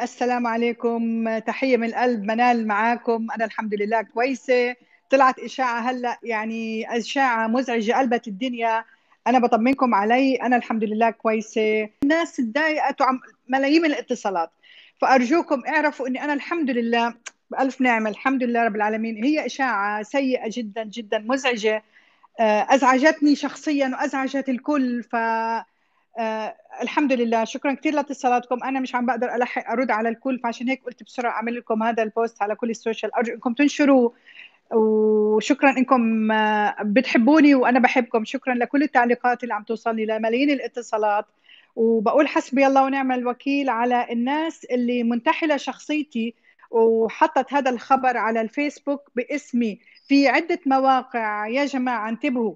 السلام عليكم تحية من القلب منال معاكم أنا الحمد لله كويسة طلعت إشاعة هلأ يعني إشاعة مزعجة قلبت الدنيا أنا بطمنكم علي أنا الحمد لله كويسة الناس تضايقت وعم ملايين الاتصالات فأرجوكم اعرفوا أني أنا الحمد لله بألف نعمة الحمد لله رب العالمين هي إشاعة سيئة جدا جدا مزعجة آه، أزعجتني شخصيا وأزعجت الكل ف آه الحمد لله شكرا كثير لاتصالاتكم انا مش عم بقدر الحق ارد على الكل فعشان هيك قلت بسرعه اعمل لكم هذا البوست على كل السوشيال ارجو انكم تنشروه وشكرا انكم آه، بتحبوني وانا بحبكم شكرا لكل التعليقات اللي عم توصلني لملايين الاتصالات وبقول حسبي الله ونعم الوكيل على الناس اللي منتحله شخصيتي وحطت هذا الخبر على الفيسبوك باسمي في عده مواقع يا جماعه انتبهوا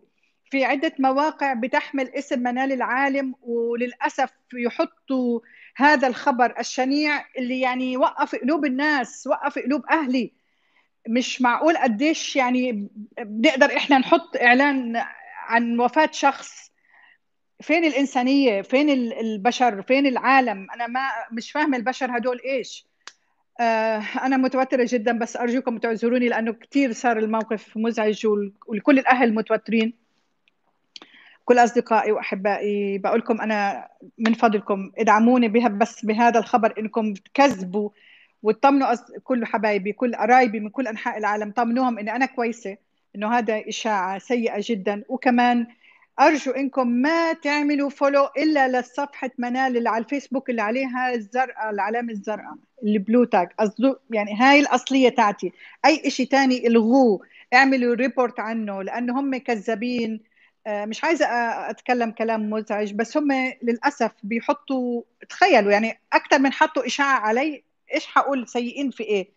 في عدة مواقع بتحمل اسم منال العالم وللأسف يحطوا هذا الخبر الشنيع اللي يعني وقف قلوب الناس وقف قلوب أهلي مش معقول قديش يعني بنقدر إحنا نحط إعلان عن وفاة شخص فين الإنسانية فين البشر فين العالم أنا ما مش فاهمة البشر هدول إيش آه، أنا متوترة جدا بس أرجوكم تعذروني لأنه كتير صار الموقف مزعج والكل الأهل متوترين كل اصدقائي واحبائي بقول لكم انا من فضلكم ادعموني بها بس بهذا الخبر انكم تكذبوا وتطمنوا كل حبايبي كل قرايبي من كل انحاء العالم طمنوهم اني انا كويسه انه هذا اشاعه سيئه جدا وكمان ارجو انكم ما تعملوا فولو الا لصفحه منال اللي على الفيسبوك اللي عليها الزرقاء العلامه الزرقاء البلو تاج يعني هاي الاصليه تاعتي اي شيء تاني الغوه اعملوا ريبورت عنه لانه هم كذابين آه، مش عايزه اتكلم كلام مزعج بس هم للاسف بيحطوا تخيلوا يعني اكثر من حطوا اشاعه علي ايش حقول سيئين في ايه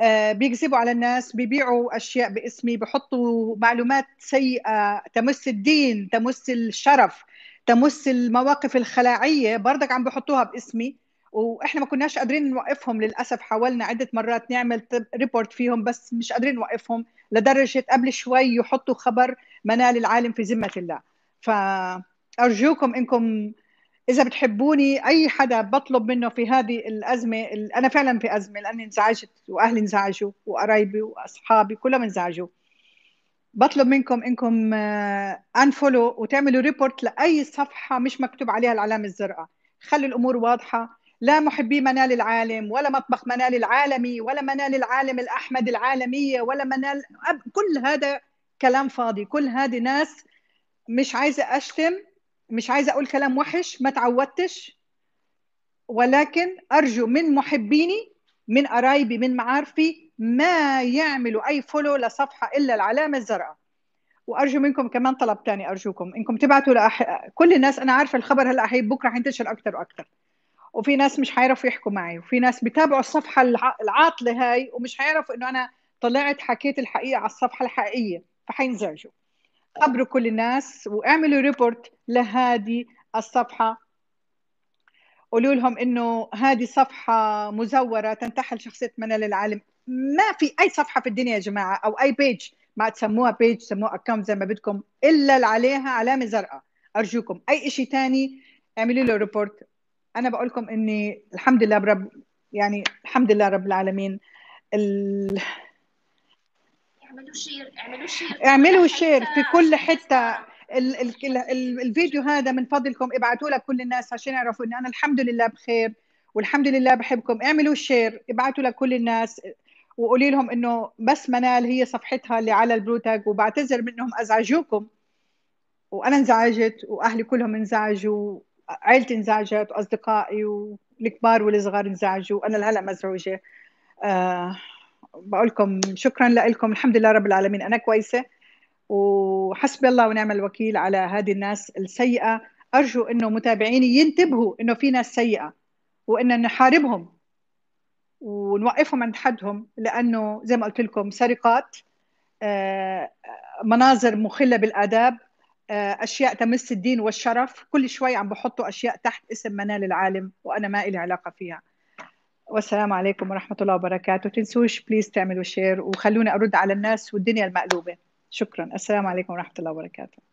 آه، بيكذبوا على الناس بيبيعوا اشياء باسمي بحطوا معلومات سيئه تمس الدين تمس الشرف تمس المواقف الخلاعيه برضك عم بحطوها باسمي واحنا ما كناش قادرين نوقفهم للاسف حاولنا عده مرات نعمل ريبورت فيهم بس مش قادرين نوقفهم لدرجه قبل شوي يحطوا خبر منال العالم في ذمه الله فارجوكم انكم اذا بتحبوني اي حدا بطلب منه في هذه الازمه انا فعلا في ازمه لاني انزعجت واهلي انزعجوا وقرايبي واصحابي كلهم انزعجوا بطلب منكم انكم انفولو آه، وتعملوا ريبورت لاي صفحه مش مكتوب عليها العلامه الزرقاء خلي الامور واضحه لا محبي منال العالم ولا مطبخ منال العالمي ولا منال العالم الأحمد العالمية ولا منال كل هذا كلام فاضي كل هذه ناس مش عايزة أشتم مش عايزة أقول كلام وحش ما تعودتش ولكن أرجو من محبيني من قرايبي من معارفي ما يعملوا أي فولو لصفحة إلا العلامة الزرقاء وارجو منكم كمان طلب تاني ارجوكم انكم تبعتوا لأح... كل الناس انا عارفه الخبر هلا هي بكره حينتشر اكثر واكثر وفي ناس مش حيعرفوا يحكوا معي وفي ناس بتابعوا الصفحه العاطله هاي ومش حيعرفوا انه انا طلعت حكيت الحقيقه على الصفحه الحقيقيه فحينزعجوا خبروا كل الناس واعملوا ريبورت لهذه الصفحه قولوا لهم انه هذه صفحه مزوره تنتحل شخصيه منال العالم ما في اي صفحه في الدنيا يا جماعه او اي بيج ما تسموها بيج سموها اكونت زي ما بدكم الا اللي عليها علامه زرقاء ارجوكم اي شيء ثاني اعملوا له ريبورت انا بقول لكم اني الحمد لله برب يعني الحمد لله رب العالمين ال... اعملوا شير اعملوا شير اعملوا شير في كل حته ال... ال... ال... الفيديو هذا من فضلكم ابعتوه لكل الناس عشان يعرفوا ان انا الحمد لله بخير والحمد لله بحبكم اعملوا شير ابعتوا لكل الناس وقولي لهم انه بس منال هي صفحتها اللي على البروتاج وبعتذر منهم ازعجوكم وانا انزعجت واهلي كلهم انزعجوا عائلتي انزعجت واصدقائي والكبار والصغار انزعجوا انا لهلا مزعوجه أه بقول لكم شكرا لكم الحمد لله رب العالمين انا كويسه وحسبي الله ونعم الوكيل على هذه الناس السيئه ارجو انه متابعيني ينتبهوا انه في ناس سيئه وان نحاربهم ونوقفهم عند حدهم لانه زي ما قلت لكم سرقات آه، مناظر مخله بالاداب آه، اشياء تمس الدين والشرف كل شوي عم بحطوا اشياء تحت اسم منال العالم وانا ما لي علاقه فيها والسلام عليكم ورحمه الله وبركاته تنسوش بليز تعملوا شير وخلوني ارد على الناس والدنيا المقلوبه شكرا السلام عليكم ورحمه الله وبركاته